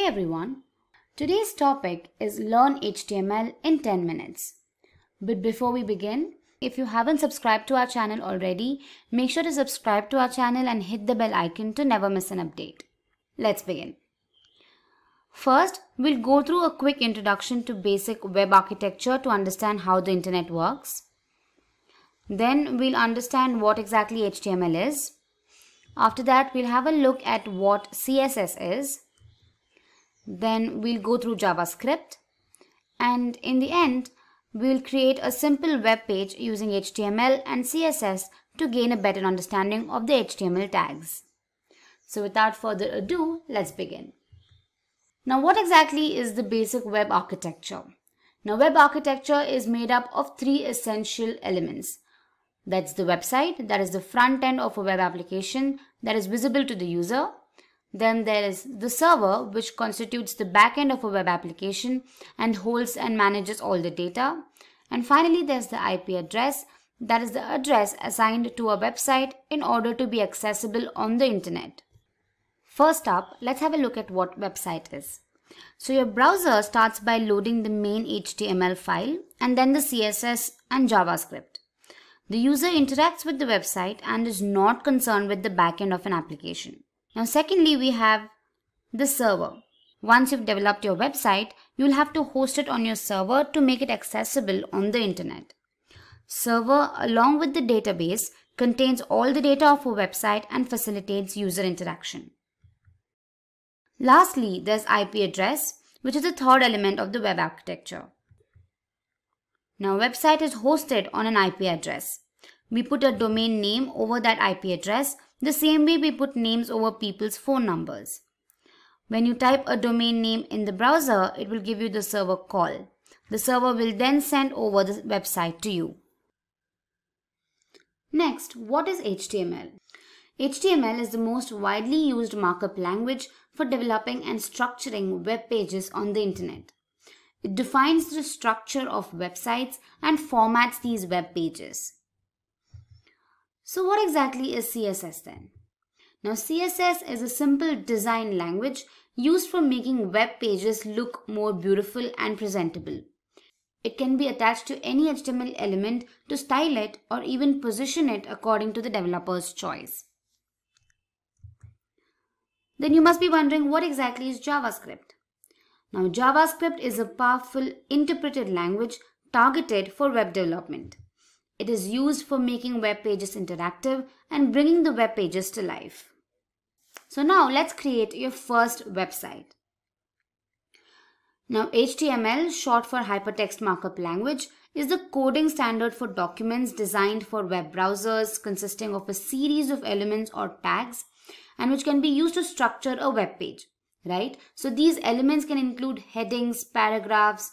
Hey everyone, today's topic is Learn HTML in 10 minutes. But before we begin, if you haven't subscribed to our channel already, make sure to subscribe to our channel and hit the bell icon to never miss an update. Let's begin. First, we'll go through a quick introduction to basic web architecture to understand how the internet works. Then we'll understand what exactly HTML is. After that, we'll have a look at what CSS is then we'll go through JavaScript. And in the end, we'll create a simple web page using HTML and CSS to gain a better understanding of the HTML tags. So without further ado, let's begin. Now what exactly is the basic web architecture? Now web architecture is made up of three essential elements. That's the website, that is the front end of a web application that is visible to the user. Then there is the server, which constitutes the backend of a web application and holds and manages all the data. And finally, there's the IP address, that is the address assigned to a website in order to be accessible on the internet. First up, let's have a look at what website is. So your browser starts by loading the main HTML file and then the CSS and JavaScript. The user interacts with the website and is not concerned with the backend of an application. Now secondly, we have the server. Once you've developed your website, you'll have to host it on your server to make it accessible on the internet. Server along with the database contains all the data of a website and facilitates user interaction. Lastly, there's IP address, which is the third element of the web architecture. Now, website is hosted on an IP address we put a domain name over that IP address the same way we put names over people's phone numbers. When you type a domain name in the browser, it will give you the server call. The server will then send over the website to you. Next, what is HTML? HTML is the most widely used markup language for developing and structuring web pages on the internet. It defines the structure of websites and formats these web pages. So what exactly is CSS then? Now CSS is a simple design language used for making web pages look more beautiful and presentable. It can be attached to any HTML element to style it or even position it according to the developer's choice. Then you must be wondering what exactly is JavaScript? Now JavaScript is a powerful interpreted language targeted for web development. It is used for making web pages interactive and bringing the web pages to life. So now let's create your first website. Now HTML, short for Hypertext Markup Language, is the coding standard for documents designed for web browsers consisting of a series of elements or tags and which can be used to structure a web page, right? So these elements can include headings, paragraphs,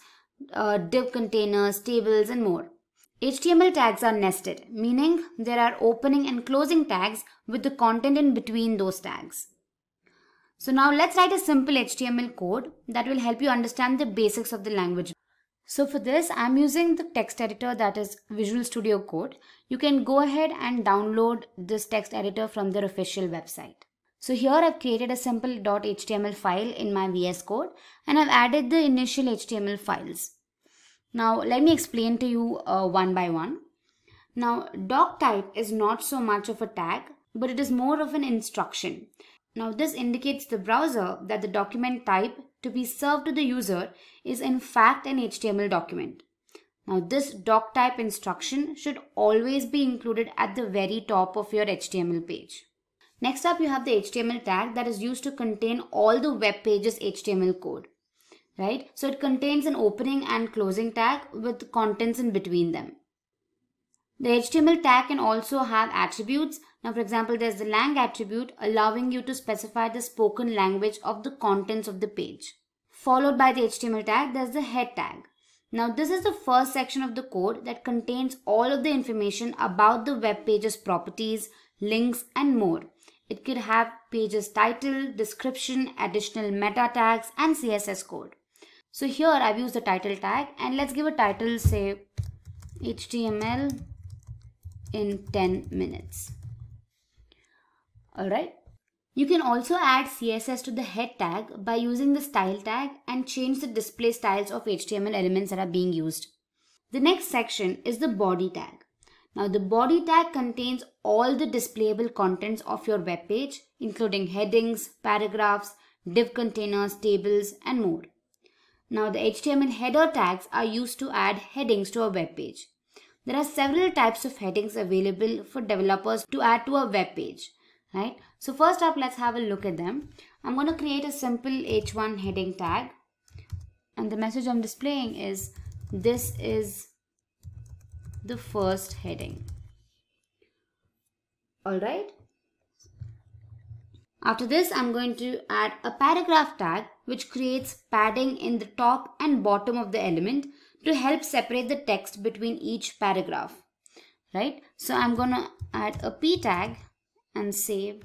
uh, div containers, tables and more. HTML tags are nested, meaning there are opening and closing tags with the content in between those tags. So now let's write a simple HTML code that will help you understand the basics of the language. So for this, I'm using the text editor that is Visual Studio Code. You can go ahead and download this text editor from their official website. So here I've created a simple .html file in my VS Code and I've added the initial HTML files. Now, let me explain to you uh, one by one. Now, doc type is not so much of a tag, but it is more of an instruction. Now, this indicates the browser that the document type to be served to the user is in fact an HTML document. Now, this doc type instruction should always be included at the very top of your HTML page. Next up, you have the HTML tag that is used to contain all the web page's HTML code right? So it contains an opening and closing tag with contents in between them. The HTML tag can also have attributes. Now, for example, there's the lang attribute allowing you to specify the spoken language of the contents of the page. Followed by the HTML tag, there's the head tag. Now, this is the first section of the code that contains all of the information about the web page's properties, links, and more. It could have page's title, description, additional meta tags, and CSS code. So here I've used the title tag and let's give a title say HTML in 10 minutes. Alright. You can also add CSS to the head tag by using the style tag and change the display styles of HTML elements that are being used. The next section is the body tag. Now the body tag contains all the displayable contents of your web page including headings, paragraphs, div containers, tables and more. Now the HTML header tags are used to add headings to a web page. There are several types of headings available for developers to add to a web page, right? So first up, let's have a look at them. I'm going to create a simple h1 heading tag and the message I'm displaying is this is the first heading. Alright. After this, I'm going to add a paragraph tag which creates padding in the top and bottom of the element to help separate the text between each paragraph. Right? So I'm going to add a p tag and say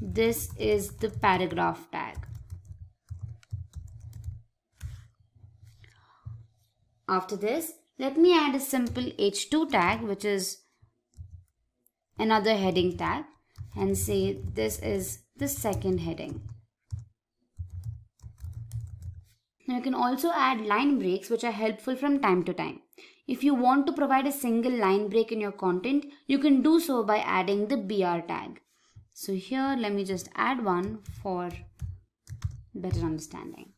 this is the paragraph tag. After this, let me add a simple h2 tag which is another heading tag and say this is the second heading. Now you can also add line breaks which are helpful from time to time. If you want to provide a single line break in your content, you can do so by adding the BR tag. So here let me just add one for better understanding.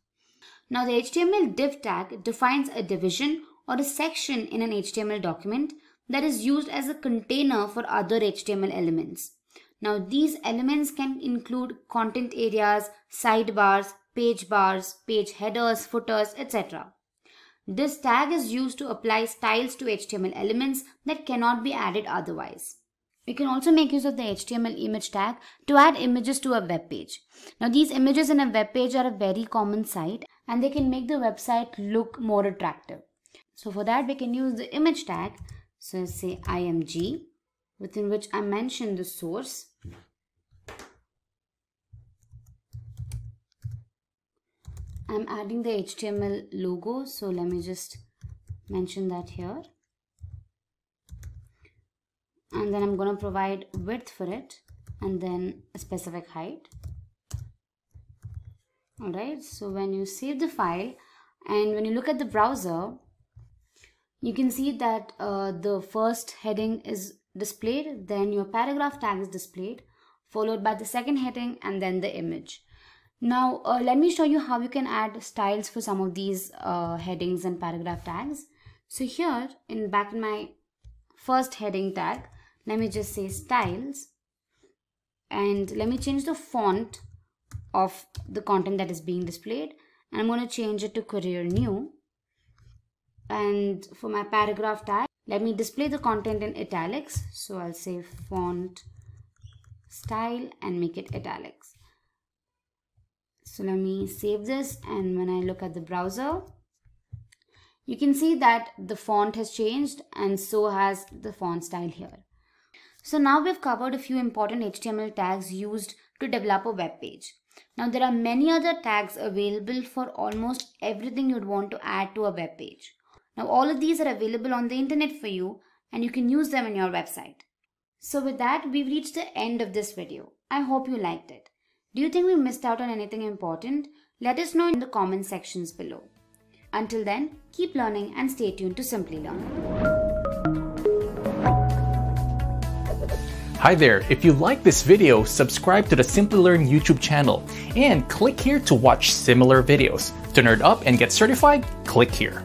Now the HTML div tag defines a division or a section in an HTML document that is used as a container for other HTML elements. Now these elements can include content areas, sidebars, page bars, page headers, footers, etc. This tag is used to apply styles to HTML elements that cannot be added otherwise. You can also make use of the HTML image tag to add images to a web page. Now these images in a web page are a very common sight and they can make the website look more attractive. So for that we can use the image tag. So say img within which I mention the source I'm adding the HTML logo. So let me just mention that here. And then I'm going to provide width for it and then a specific height. Alright, so when you save the file and when you look at the browser, you can see that uh, the first heading is displayed, then your paragraph tag is displayed, followed by the second heading and then the image. Now, uh, let me show you how you can add styles for some of these uh, headings and paragraph tags. So here in back in my first heading tag, let me just say styles and let me change the font of the content that is being displayed. And I'm going to change it to career new. And for my paragraph tag, let me display the content in italics. So I'll say font style and make it italics. So let me save this and when I look at the browser, you can see that the font has changed and so has the font style here. So now we've covered a few important HTML tags used to develop a web page. Now there are many other tags available for almost everything you'd want to add to a web page. Now all of these are available on the internet for you and you can use them in your website. So with that, we've reached the end of this video. I hope you liked it. Do you think we missed out on anything important? Let us know in the comment sections below. Until then, keep learning and stay tuned to Simply Learn. Hi there, if you like this video, subscribe to the Simply Learn YouTube channel and click here to watch similar videos. To nerd up and get certified, click here.